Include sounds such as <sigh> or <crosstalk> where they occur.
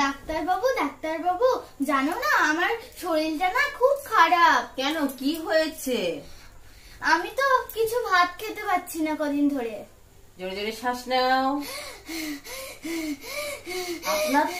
ডাক্তারবাবু ডাক্তারবাবু জানো না আমার শরীরটা না খুব খারাপ কেন কি হয়েছে আমি তো কিছু ভাত খেতে পাচ্ছি না কদিন ধরে জোরে জোরে শ্বাস নাও <laughs> আপনার